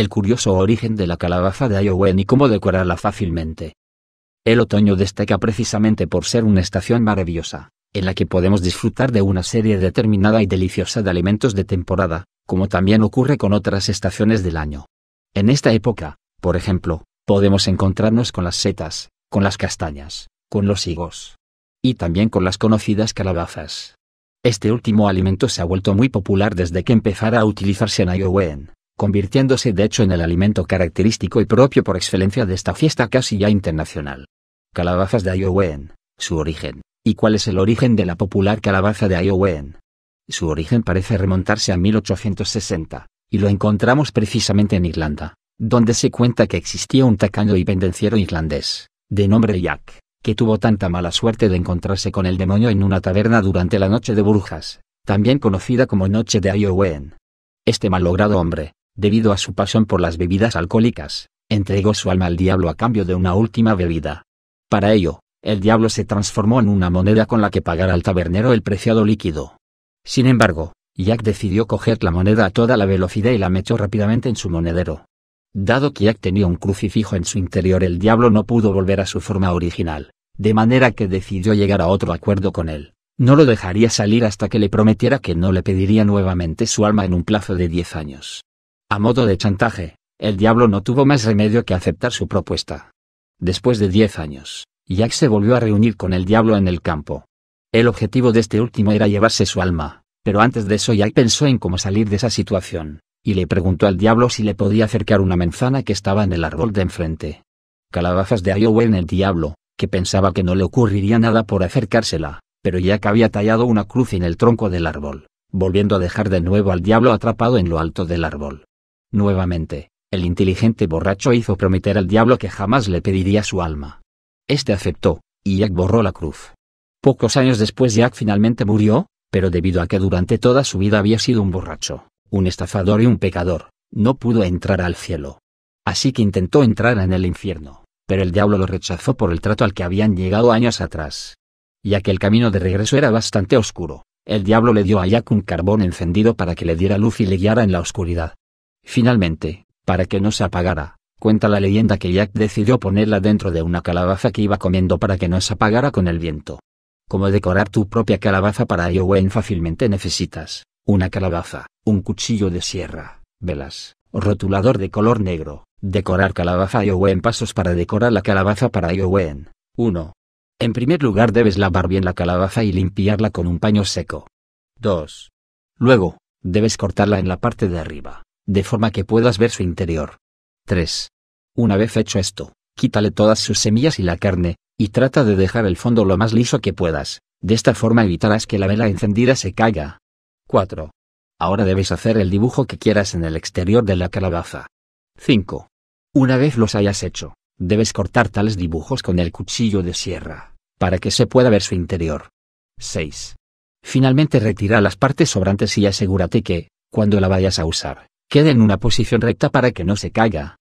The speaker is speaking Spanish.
el curioso origen de la calabaza de Iowen y cómo decorarla fácilmente. El otoño destaca precisamente por ser una estación maravillosa, en la que podemos disfrutar de una serie determinada y deliciosa de alimentos de temporada, como también ocurre con otras estaciones del año. En esta época, por ejemplo, podemos encontrarnos con las setas, con las castañas, con los higos. Y también con las conocidas calabazas. Este último alimento se ha vuelto muy popular desde que empezara a utilizarse en Iowen convirtiéndose de hecho en el alimento característico y propio por excelencia de esta fiesta casi ya internacional. Calabazas de Iowen, su origen. ¿Y cuál es el origen de la popular calabaza de Iowen? Su origen parece remontarse a 1860, y lo encontramos precisamente en Irlanda, donde se cuenta que existía un tacaño y pendenciero irlandés, de nombre Jack, que tuvo tanta mala suerte de encontrarse con el demonio en una taberna durante la Noche de Brujas, también conocida como Noche de Iowen. Este malogrado hombre, debido a su pasión por las bebidas alcohólicas, entregó su alma al diablo a cambio de una última bebida. Para ello, el diablo se transformó en una moneda con la que pagar al tabernero el preciado líquido. Sin embargo, Jack decidió coger la moneda a toda la velocidad y la metió rápidamente en su monedero. Dado que Jack tenía un crucifijo en su interior, el diablo no pudo volver a su forma original, de manera que decidió llegar a otro acuerdo con él. No lo dejaría salir hasta que le prometiera que no le pediría nuevamente su alma en un plazo de diez años. A modo de chantaje, el diablo no tuvo más remedio que aceptar su propuesta. Después de diez años, Jack se volvió a reunir con el diablo en el campo. El objetivo de este último era llevarse su alma, pero antes de eso Jack pensó en cómo salir de esa situación, y le preguntó al diablo si le podía acercar una manzana que estaba en el árbol de enfrente. Calabazas de Iowa en el diablo, que pensaba que no le ocurriría nada por acercársela, pero Jack había tallado una cruz en el tronco del árbol, volviendo a dejar de nuevo al diablo atrapado en lo alto del árbol. Nuevamente, el inteligente borracho hizo prometer al diablo que jamás le pediría su alma. Este aceptó, y Jack borró la cruz. Pocos años después Jack finalmente murió, pero debido a que durante toda su vida había sido un borracho, un estafador y un pecador, no pudo entrar al cielo. Así que intentó entrar en el infierno, pero el diablo lo rechazó por el trato al que habían llegado años atrás. Ya que el camino de regreso era bastante oscuro, el diablo le dio a Jack un carbón encendido para que le diera luz y le guiara en la oscuridad. Finalmente, para que no se apagara, cuenta la leyenda que Jack decidió ponerla dentro de una calabaza que iba comiendo para que no se apagara con el viento. Como decorar tu propia calabaza para Halloween fácilmente necesitas una calabaza, un cuchillo de sierra, velas, rotulador de color negro, decorar calabaza Halloween pasos para decorar la calabaza para Halloween. 1. En primer lugar debes lavar bien la calabaza y limpiarla con un paño seco. 2. Luego, debes cortarla en la parte de arriba, de forma que puedas ver su interior. 3. Una vez hecho esto, quítale todas sus semillas y la carne, y trata de dejar el fondo lo más liso que puedas, de esta forma evitarás que la vela encendida se caiga. 4. Ahora debes hacer el dibujo que quieras en el exterior de la calabaza. 5. Una vez los hayas hecho, debes cortar tales dibujos con el cuchillo de sierra, para que se pueda ver su interior. 6. Finalmente retira las partes sobrantes y asegúrate que, cuando la vayas a usar, Queda en una posición recta para que no se caiga.